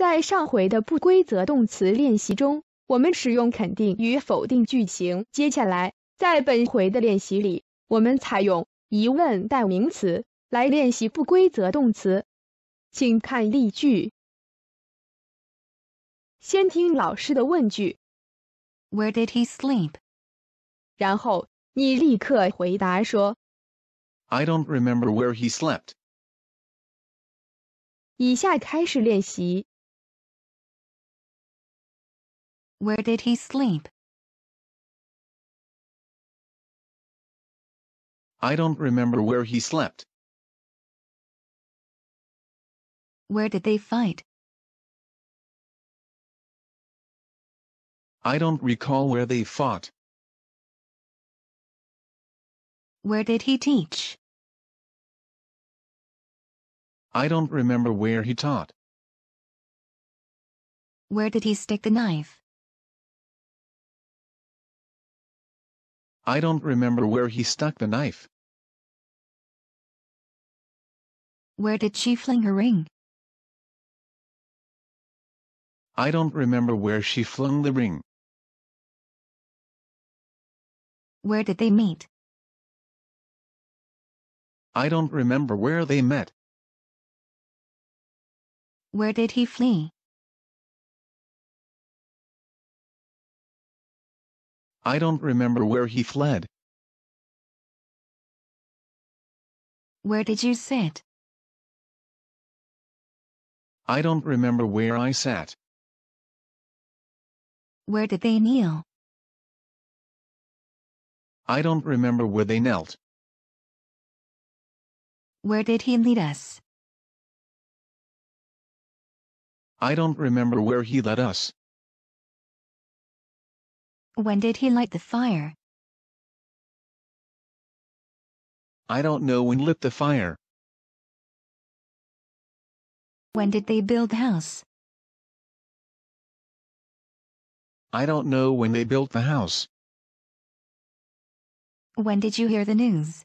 在上回的不规则动词练习中，我们使用肯定与否定句型。接下来，在本回的练习里，我们采用疑问代名词来练习不规则动词。请看例句，先听老师的问句，Where did he sleep？然后你立刻回答说，I don't remember where he slept。以下开始练习。Where did he sleep? I don't remember where he slept. Where did they fight? I don't recall where they fought. Where did he teach? I don't remember where he taught. Where did he stick the knife? I don't remember where he stuck the knife. Where did she fling her ring? I don't remember where she flung the ring. Where did they meet? I don't remember where they met. Where did he flee? I don't remember where he fled. Where did you sit? I don't remember where I sat. Where did they kneel? I don't remember where they knelt. Where did he lead us? I don't remember where he led us. When did he light the fire? I don't know when lit the fire. When did they build the house? I don't know when they built the house. When did you hear the news?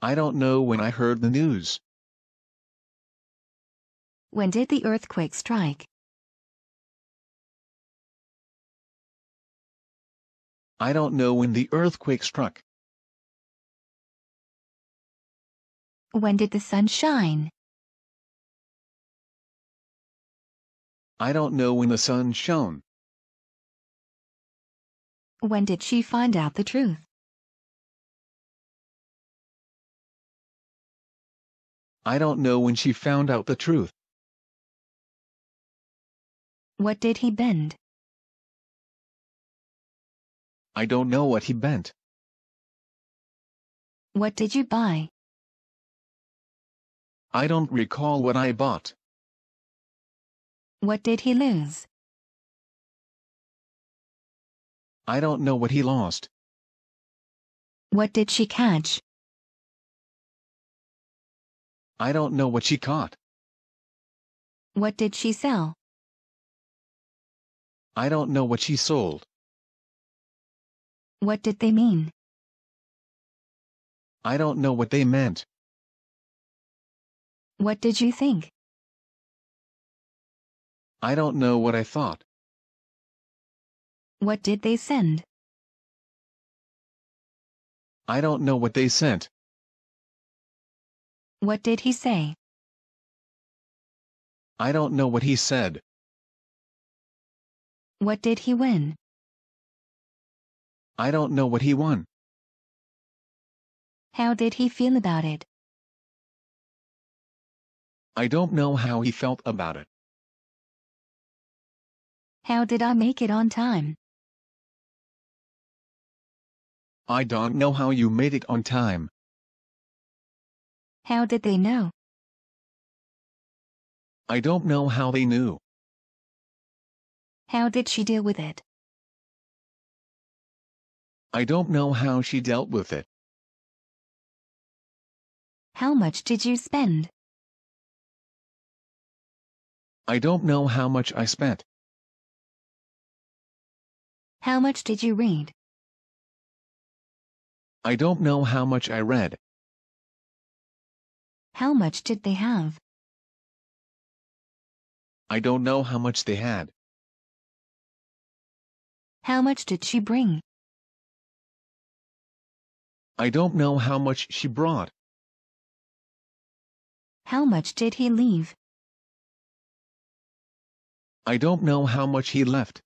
I don't know when I heard the news. When did the earthquake strike? I don't know when the earthquake struck. When did the sun shine? I don't know when the sun shone. When did she find out the truth? I don't know when she found out the truth. What did he bend? I don't know what he meant. What did you buy? I don't recall what I bought. What did he lose? I don't know what he lost. What did she catch? I don't know what she caught. What did she sell? I don't know what she sold. What did they mean? I don't know what they meant. What did you think? I don't know what I thought. What did they send? I don't know what they sent. What did he say? I don't know what he said. What did he win? I don't know what he won. How did he feel about it? I don't know how he felt about it. How did I make it on time? I don't know how you made it on time. How did they know? I don't know how they knew. How did she deal with it? I don't know how she dealt with it. How much did you spend? I don't know how much I spent. How much did you read? I don't know how much I read. How much did they have? I don't know how much they had. How much did she bring? I don't know how much she brought. How much did he leave? I don't know how much he left.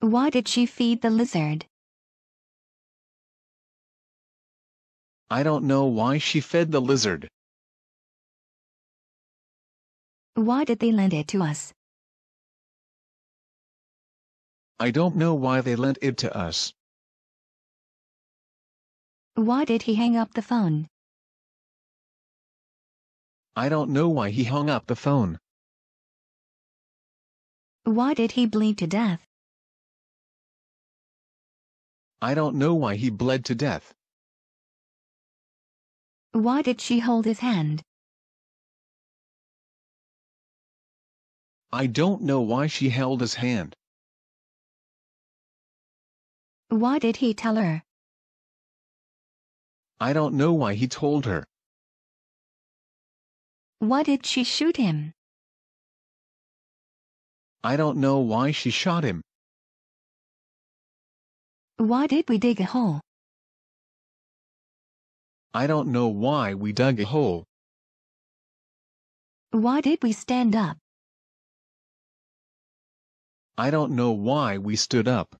Why did she feed the lizard? I don't know why she fed the lizard. Why did they lend it to us? I don't know why they lent it to us. Why did he hang up the phone? I don't know why he hung up the phone. Why did he bleed to death? I don't know why he bled to death. Why did she hold his hand? I don't know why she held his hand. Why did he tell her? I don't know why he told her. Why did she shoot him? I don't know why she shot him. Why did we dig a hole? I don't know why we dug a hole. Why did we stand up? I don't know why we stood up.